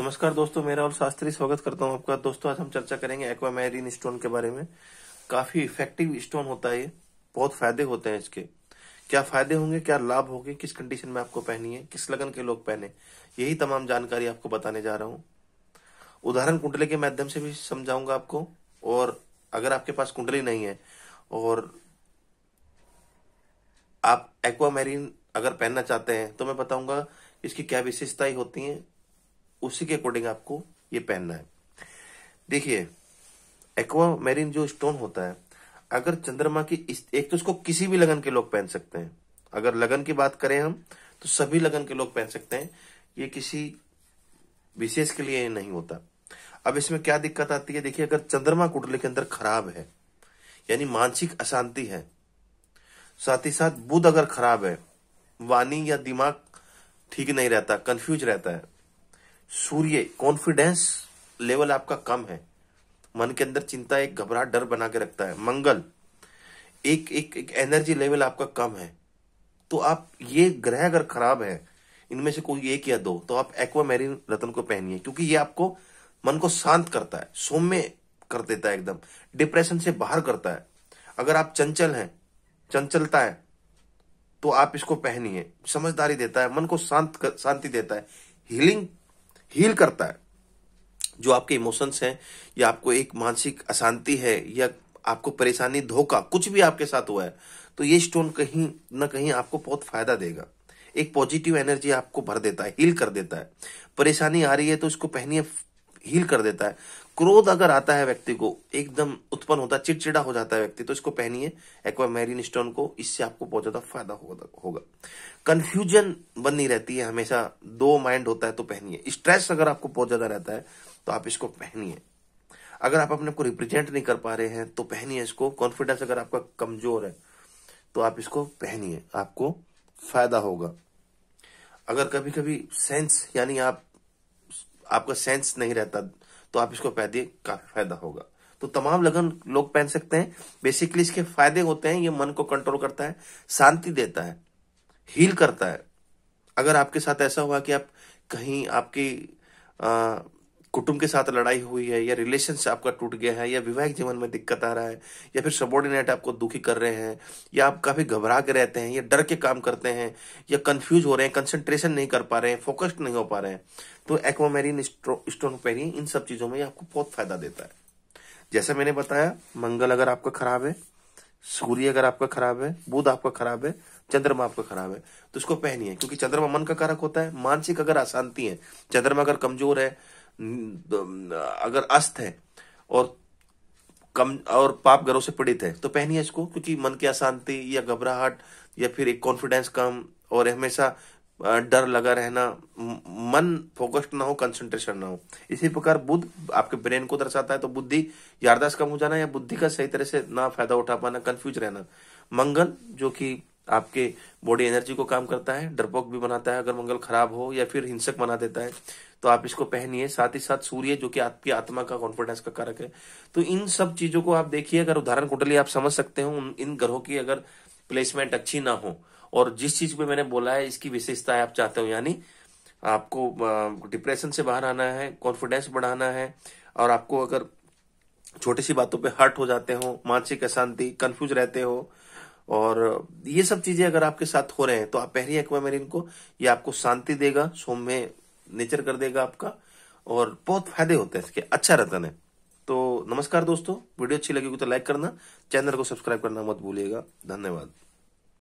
नमस्कार दोस्तों मेरा और शास्त्री स्वागत करता हूं आपका दोस्तों आज हम चर्चा करेंगे एक्वामेरिन स्टोन के बारे में काफी इफेक्टिव स्टोन होता है ये बहुत फायदे होते हैं इसके क्या फायदे होंगे क्या लाभ होंगे किस कंडीशन में आपको पहनी है किस लगन के लोग पहने यही तमाम जानकारी आपको बताने जा रहा हूँ उदाहरण कुंडली के माध्यम से भी समझाऊंगा आपको और अगर आपके पास कुंडली नहीं है और आप एक्वामेरिन अगर पहनना चाहते हैं तो मैं बताऊंगा इसकी क्या विशेषताएं होती हैं उसी के अकॉर्डिंग आपको ये पहनना है देखिए एक्वा जो स्टोन होता है अगर चंद्रमा की एक तो उसको किसी भी लगन के लोग पहन सकते हैं अगर लगन की बात करें हम तो सभी लगन के लोग पहन सकते हैं ये किसी विशेष के लिए नहीं होता अब इसमें क्या दिक्कत आती है देखिए अगर चंद्रमा कुंडली के अंदर खराब है यानी मानसिक अशांति है साथ ही साथ बुध अगर खराब है वाणी या दिमाग ठीक नहीं रहता कंफ्यूज रहता है सूर्य कॉन्फिडेंस लेवल आपका कम है मन के अंदर चिंता एक घबराहट डर बना के रखता है मंगल एक एक एक एनर्जी लेवल आपका कम है तो आप ये ग्रह अगर खराब है इनमें से कोई एक या दो तो आप एक्वा मैरिन रतन को पहनिए क्योंकि ये आपको मन को शांत करता है सौम्य कर देता है एकदम डिप्रेशन से बाहर करता है अगर आप चंचल हैं चंचलता है तो आप इसको पहनिए समझदारी देता है मन को शांत शांति देता है हीलिंग हील करता है जो आपके इमोशंस हैं या आपको एक मानसिक अशांति है या आपको परेशानी धोखा कुछ भी आपके साथ हुआ है तो ये स्टोन कहीं ना कहीं आपको बहुत फायदा देगा एक पॉजिटिव एनर्जी आपको भर देता है हील कर देता है परेशानी आ रही है तो इसको पहनिए हील कर देता है क्रोध अगर आता है व्यक्ति को एकदम उत्पन्न होता है चिड़चिड़ा हो जाता है व्यक्ति तो इसको पहनिए एक्वामेरिन स्टोन को इससे आपको बहुत ज्यादा फायदा होगा कंफ्यूजन बननी रहती है हमेशा दो माइंड होता है तो पहनिए स्ट्रेस अगर आपको बहुत ज्यादा रहता है तो आप इसको पहनिए अगर आप अपने को रिप्रेजेंट नहीं कर पा रहे हैं तो पहनिए इसको कॉन्फिडेंस अगर आपका कमजोर है तो आप इसको पहनिए आपको फायदा होगा अगर कभी कभी सेंस यानी आप आपका सेंस नहीं रहता तो आप इसको पहनिए काफी फायदा होगा तो तमाम लगन लोग पहन सकते हैं बेसिकली इसके फायदे होते हैं ये मन को कंट्रोल करता है शांति देता है हील करता है अगर आपके साथ ऐसा हुआ कि आप कहीं आपकी कुटुंब के साथ लड़ाई हुई है या से आपका टूट गया है या विवाहिक जीवन में दिक्कत आ रहा है या फिर सबोर्डिनेट आपको दुखी कर रहे हैं या आप काफी घबरा के रहते हैं या डर के काम करते हैं या कंफ्यूज हो रहे हैं कंसंट्रेशन नहीं कर पा रहे हैं फोकस्ड नहीं हो पा रहे हैं तो एक्वामेरिन पेरी इन सब चीजों में आपको बहुत फायदा देता है जैसे मैंने बताया मंगल अगर आपका खराब है सूर्य अगर आपका खराब है बुध आपका खराब है चंद्रमा आपका खराब है तो इसको पहनिए क्योंकि चंद्रमा मन का कारक होता है मानसिक अगर अशांति है चंद्रमा अगर कमजोर है अगर अस्त है और कम और पाप घरों से पीड़ित है तो पहनिए इसको क्योंकि मन की अशांति या घबराहट या फिर एक कॉन्फिडेंस कम और हमेशा डर लगा रहना मन फोकस्ड ना हो कंसंट्रेशन ना हो इसी प्रकार बुद्ध आपके ब्रेन को दर्शाता है तो बुद्धि यारदास कम हो जाना या बुद्धि का सही तरह से ना फायदा उठा पाना कंफ्यूज रहना मंगल जो कि आपके बॉडी एनर्जी को काम करता है डरपोक भी बनाता है अगर मंगल खराब हो या फिर हिंसक बना देता है तो आप इसको पहनिए साथ ही साथ सूर्य जो कि आपकी आत्मा का कॉन्फिडेंस का कारक है तो इन सब चीजों को आप देखिए अगर उदाहरण कुंडली आप समझ सकते हो इन ग्रहों की अगर प्लेसमेंट अच्छी ना हो और जिस चीज पे मैंने बोला है इसकी विशेषता आप चाहते हो यानी आपको डिप्रेशन से बाहर आना है कॉन्फिडेंस बढ़ाना है और आपको अगर छोटी सी बातों पे हर्ट हो जाते हो मानसिक अशांति कंफ्यूज रहते हो और ये सब चीजें अगर आपके साथ हो रहे हैं तो आप पहली एक्वामेरिन को ये आपको शांति देगा सोम में नेचर कर देगा आपका और बहुत फायदे होते हैं इसके अच्छा रतन है तो नमस्कार दोस्तों वीडियो अच्छी लगेगी तो लाइक करना चैनल को सब्सक्राइब करना मत भूलिएगा धन्यवाद